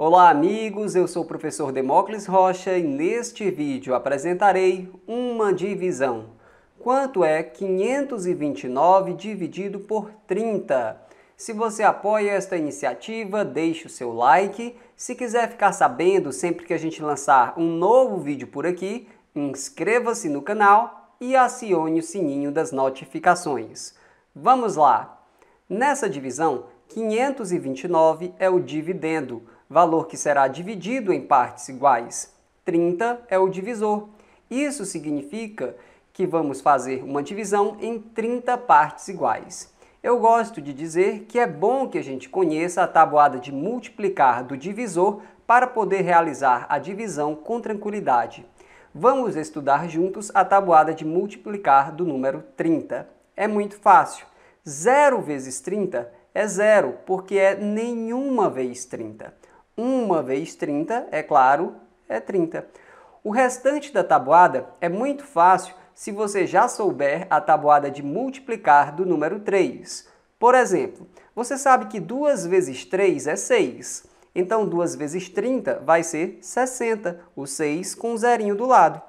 Olá amigos, eu sou o professor Demócles Rocha e neste vídeo apresentarei uma divisão. Quanto é 529 dividido por 30? Se você apoia esta iniciativa, deixe o seu like. Se quiser ficar sabendo sempre que a gente lançar um novo vídeo por aqui, inscreva-se no canal e acione o sininho das notificações. Vamos lá! Nessa divisão, 529 é o dividendo, valor que será dividido em partes iguais. 30 é o divisor. Isso significa que vamos fazer uma divisão em 30 partes iguais. Eu gosto de dizer que é bom que a gente conheça a tabuada de multiplicar do divisor para poder realizar a divisão com tranquilidade. Vamos estudar juntos a tabuada de multiplicar do número 30. É muito fácil. 0 vezes 30 é zero, porque é nenhuma vez 30. 1 vezes 30, é claro, é 30. O restante da tabuada é muito fácil se você já souber a tabuada de multiplicar do número 3. Por exemplo, você sabe que 2 vezes 3 é 6. Então, 2 vezes 30 vai ser 60, o 6 com um zerinho do lado.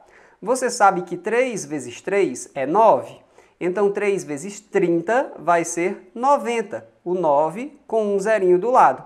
Você sabe que 3 vezes 3 é 9. Então, 3 vezes 30 vai ser 90, o 9 com um zerinho do lado.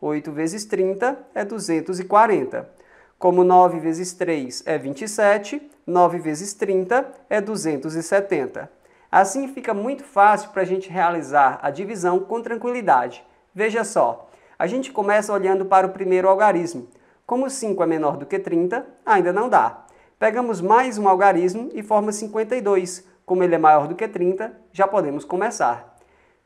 8 vezes 30 é 240. Como 9 vezes 3 é 27, 9 vezes 30 é 270. Assim fica muito fácil para a gente realizar a divisão com tranquilidade. Veja só, a gente começa olhando para o primeiro algarismo. Como 5 é menor do que 30, ainda não dá. Pegamos mais um algarismo e forma 52. Como ele é maior do que 30, já podemos começar.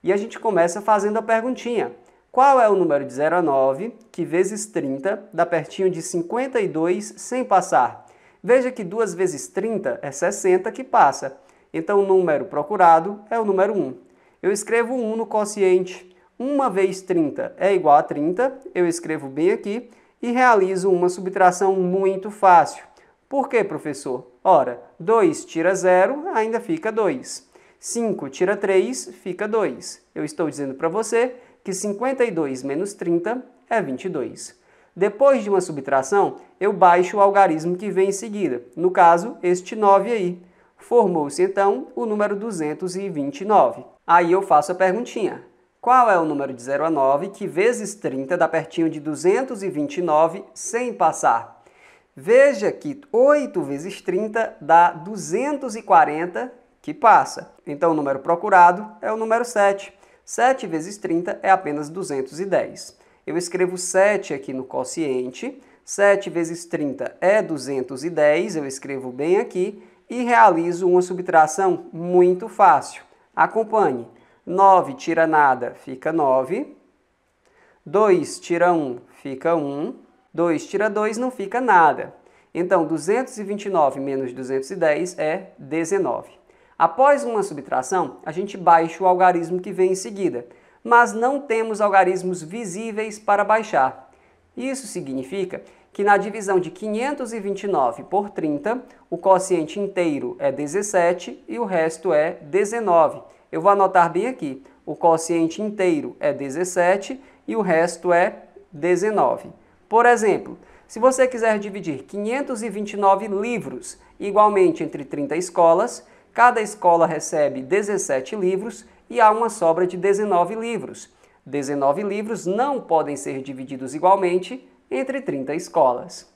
E a gente começa fazendo a perguntinha. Qual é o número de 0 a 9, que vezes 30 dá pertinho de 52 sem passar? Veja que 2 vezes 30 é 60 que passa. Então o número procurado é o número 1. Eu escrevo 1 no quociente. 1 vezes 30 é igual a 30, eu escrevo bem aqui e realizo uma subtração muito fácil. Por quê, professor? Ora, 2 tira 0, ainda fica 2. 5 tira 3, fica 2. Eu estou dizendo para você que 52 menos 30 é 22. Depois de uma subtração, eu baixo o algarismo que vem em seguida, no caso, este 9 aí. Formou-se, então, o número 229. Aí eu faço a perguntinha. Qual é o número de 0 a 9 que vezes 30 dá pertinho de 229 sem passar? Veja que 8 vezes 30 dá 240 que passa. Então o número procurado é o número 7. 7 vezes 30 é apenas 210. Eu escrevo 7 aqui no quociente, 7 vezes 30 é 210, eu escrevo bem aqui, e realizo uma subtração muito fácil. Acompanhe. 9 tira nada, fica 9. 2 tira 1, fica 1. 2 tira 2, não fica nada. Então, 229 menos 210 é 19. Após uma subtração, a gente baixa o algarismo que vem em seguida, mas não temos algarismos visíveis para baixar. Isso significa que na divisão de 529 por 30, o quociente inteiro é 17 e o resto é 19. Eu vou anotar bem aqui, o quociente inteiro é 17 e o resto é 19. Por exemplo, se você quiser dividir 529 livros igualmente entre 30 escolas, Cada escola recebe 17 livros e há uma sobra de 19 livros. 19 livros não podem ser divididos igualmente entre 30 escolas.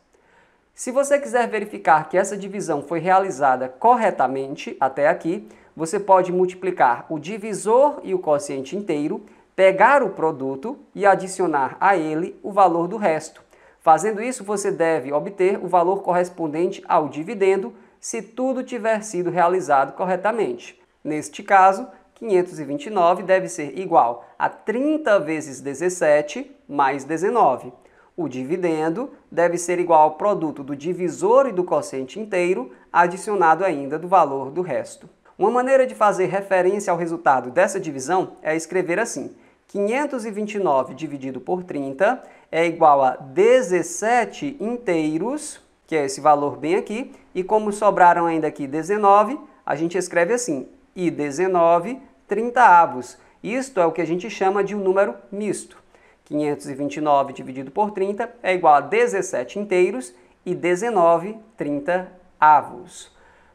Se você quiser verificar que essa divisão foi realizada corretamente até aqui, você pode multiplicar o divisor e o quociente inteiro, pegar o produto e adicionar a ele o valor do resto. Fazendo isso, você deve obter o valor correspondente ao dividendo se tudo tiver sido realizado corretamente. Neste caso, 529 deve ser igual a 30 vezes 17 mais 19. O dividendo deve ser igual ao produto do divisor e do quociente inteiro, adicionado ainda do valor do resto. Uma maneira de fazer referência ao resultado dessa divisão é escrever assim: 529 dividido por 30 é igual a 17 inteiros que é esse valor bem aqui, e como sobraram ainda aqui 19, a gente escreve assim, e 19 30 avos. Isto é o que a gente chama de um número misto. 529 dividido por 30 é igual a 17 inteiros e 19 30 avos.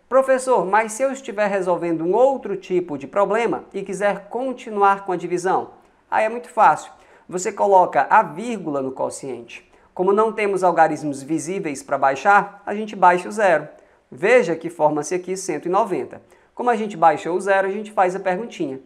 Professor, mas se eu estiver resolvendo um outro tipo de problema e quiser continuar com a divisão? Aí é muito fácil. Você coloca a vírgula no quociente. Como não temos algarismos visíveis para baixar, a gente baixa o zero. Veja que forma-se aqui 190. Como a gente baixou o zero, a gente faz a perguntinha.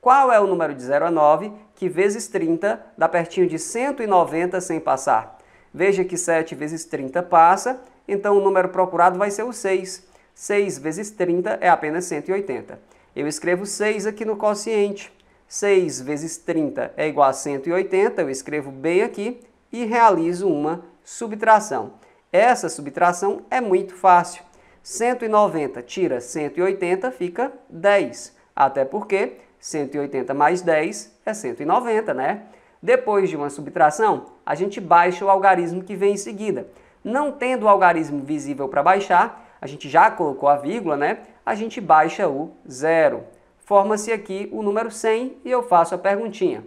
Qual é o número de 0 a 9 que vezes 30 dá pertinho de 190 sem passar? Veja que 7 vezes 30 passa, então o número procurado vai ser o 6. 6 vezes 30 é apenas 180. Eu escrevo 6 aqui no quociente. 6 vezes 30 é igual a 180, eu escrevo bem aqui, e realizo uma subtração. Essa subtração é muito fácil. 190 tira 180 fica 10, até porque 180 mais 10 é 190, né? Depois de uma subtração, a gente baixa o algarismo que vem em seguida. Não tendo o algarismo visível para baixar, a gente já colocou a vírgula, né? A gente baixa o zero. Forma-se aqui o número 100 e eu faço a perguntinha.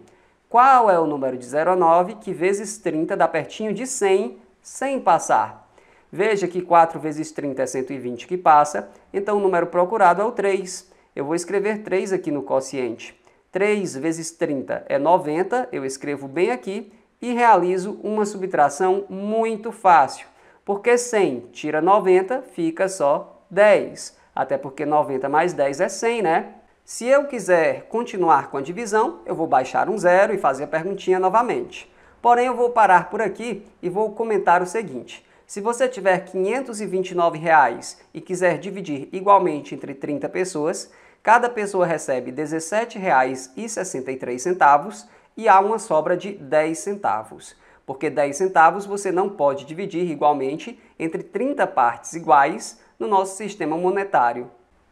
Qual é o número de 09 que vezes 30 dá pertinho de 100 sem passar? Veja que 4 vezes 30 é 120 que passa, então o número procurado é o 3. Eu vou escrever 3 aqui no quociente. 3 vezes 30 é 90, eu escrevo bem aqui e realizo uma subtração muito fácil, porque 100 tira 90, fica só 10. Até porque 90 mais 10 é 100, né? Se eu quiser continuar com a divisão, eu vou baixar um zero e fazer a perguntinha novamente. Porém, eu vou parar por aqui e vou comentar o seguinte. Se você tiver R$ 529 e quiser dividir igualmente entre 30 pessoas, cada pessoa recebe R$ 17,63 e há uma sobra de 10 centavos. Porque 10 centavos você não pode dividir igualmente entre 30 partes iguais no nosso sistema monetário.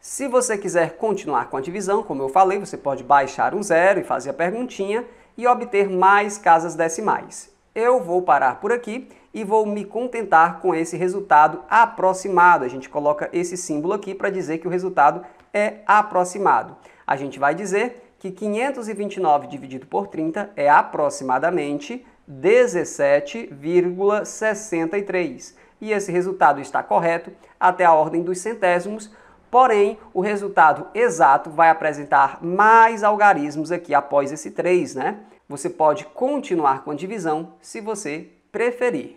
Se você quiser continuar com a divisão, como eu falei, você pode baixar um zero e fazer a perguntinha e obter mais casas decimais. Eu vou parar por aqui e vou me contentar com esse resultado aproximado. A gente coloca esse símbolo aqui para dizer que o resultado é aproximado. A gente vai dizer que 529 dividido por 30 é aproximadamente 17,63. E esse resultado está correto até a ordem dos centésimos, Porém, o resultado exato vai apresentar mais algarismos aqui após esse 3, né? Você pode continuar com a divisão se você preferir.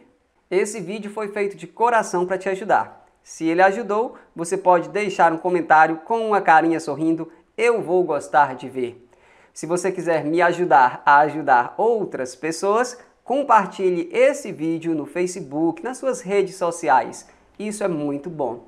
Esse vídeo foi feito de coração para te ajudar. Se ele ajudou, você pode deixar um comentário com uma carinha sorrindo, eu vou gostar de ver. Se você quiser me ajudar a ajudar outras pessoas, compartilhe esse vídeo no Facebook, nas suas redes sociais. Isso é muito bom.